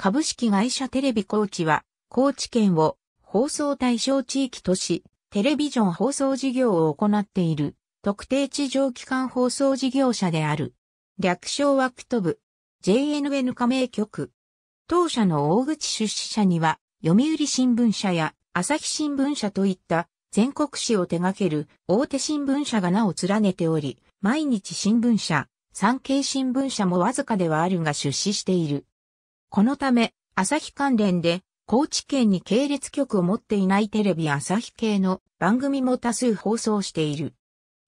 株式会社テレビ高知は、高知県を放送対象地域とし、テレビジョン放送事業を行っている特定地上機関放送事業者である。略称はクトブ、JNN 加盟局。当社の大口出資者には、読売新聞社や朝日新聞社といった全国紙を手掛ける大手新聞社が名を連ねており、毎日新聞社、産経新聞社もわずかではあるが出資している。このため、朝日関連で、高知県に系列局を持っていないテレビ朝日系の番組も多数放送している。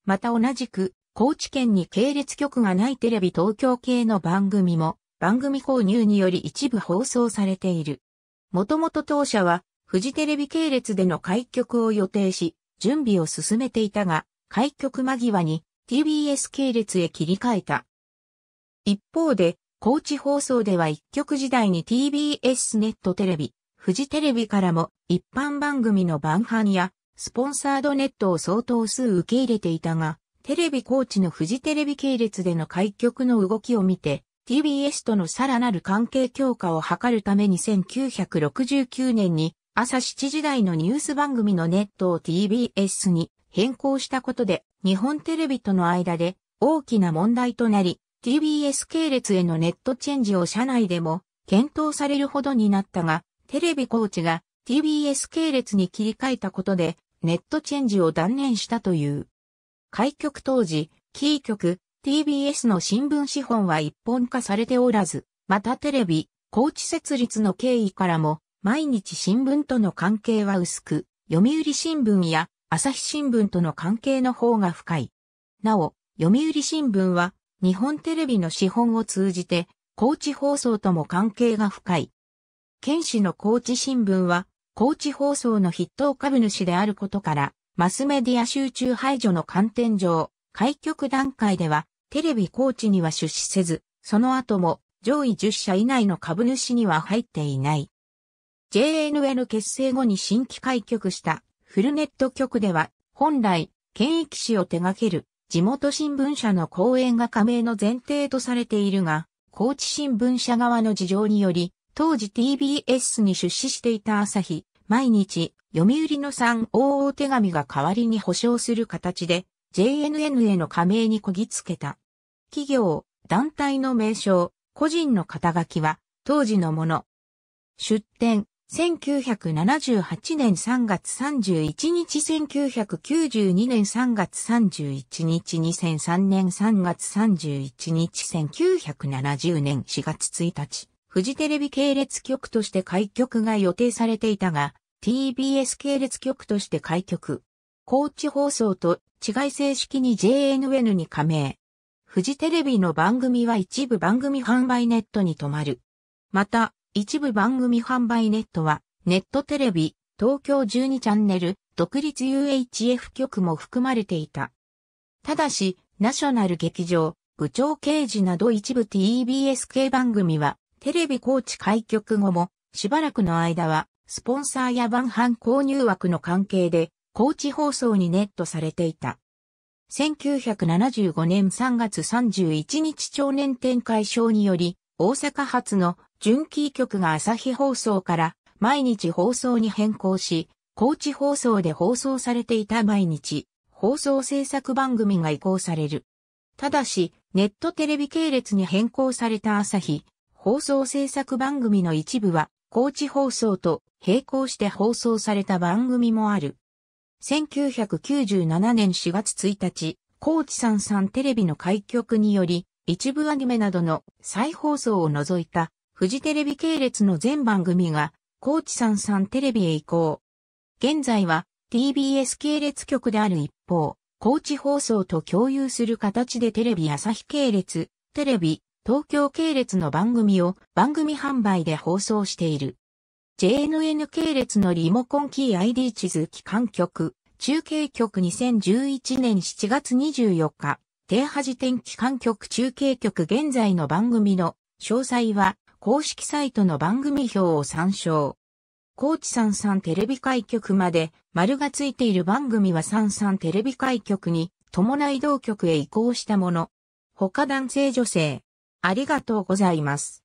また同じく、高知県に系列局がないテレビ東京系の番組も、番組購入により一部放送されている。もともと当社は、フジテレビ系列での開局を予定し、準備を進めていたが、開局間際に TBS 系列へ切り替えた。一方で、高知放送では一局時代に TBS ネットテレビ、富士テレビからも一般番組の番版やスポンサードネットを相当数受け入れていたが、テレビ高知の富士テレビ系列での開局の動きを見て、TBS とのさらなる関係強化を図るために1969年に朝7時台のニュース番組のネットを TBS に変更したことで日本テレビとの間で大きな問題となり、TBS 系列へのネットチェンジを社内でも検討されるほどになったが、テレビコーチが TBS 系列に切り替えたことで、ネットチェンジを断念したという。開局当時、キー局、TBS の新聞資本は一本化されておらず、またテレビ、高知設立の経緯からも、毎日新聞との関係は薄く、読売新聞や朝日新聞との関係の方が深い。なお、読売新聞は日本テレビの資本を通じて、高知放送とも関係が深い。県市の高知新聞は、高知放送の筆頭株主であることから、マスメディア集中排除の観点上、開局段階では、テレビ高知には出資せず、その後も上位10社以内の株主には入っていない。JNN 結成後に新規開局したフルネット局では、本来、県域市を手掛ける地元新聞社の講演が加盟の前提とされているが、高知新聞社側の事情により、当時 TBS に出資していた朝日、毎日、読売の3大手紙が代わりに保証する形で、JNN への加盟にこぎつけた。企業、団体の名称、個人の肩書きは、当時のもの。出展、1978年3月31日、1992年3月31日、2003年3月31日、1970年4月1日、フジテレビ系列局として開局が予定されていたが、TBS 系列局として開局。高知放送と違い正式に JNN に加盟。フジテレビの番組は一部番組販売ネットに止まる。また、一部番組販売ネットは、ネットテレビ、東京12チャンネル、独立 UHF 局も含まれていた。ただし、ナショナル劇場、部長刑事など一部 TBS 系番組は、テレビ高知開局後も、しばらくの間は、スポンサーや晩飯購入枠の関係で、高知放送にネットされていた。1975年3月31日長年展開賞により、大阪発の準キー局が朝日放送から毎日放送に変更し、高知放送で放送されていた毎日放送制作番組が移行される。ただし、ネットテレビ系列に変更された朝日放送制作番組の一部は高知放送と並行して放送された番組もある。1997年4月1日、高知三三テレビの開局により、一部アニメなどの再放送を除いたフジテレビ系列の全番組が、高知さんテレビへ移行。現在は TBS 系列局である一方、高知放送と共有する形でテレビ朝日系列、テレビ、東京系列の番組を番組販売で放送している。JNN 系列のリモコンキー ID 地図機関局、中継局2011年7月24日、低時点機関局中継局現在の番組の詳細は公式サイトの番組表を参照。高知三三テレビ開局まで丸がついている番組は三三テレビ開局に伴い同局へ移行したもの。他男性女性。ありがとうございます。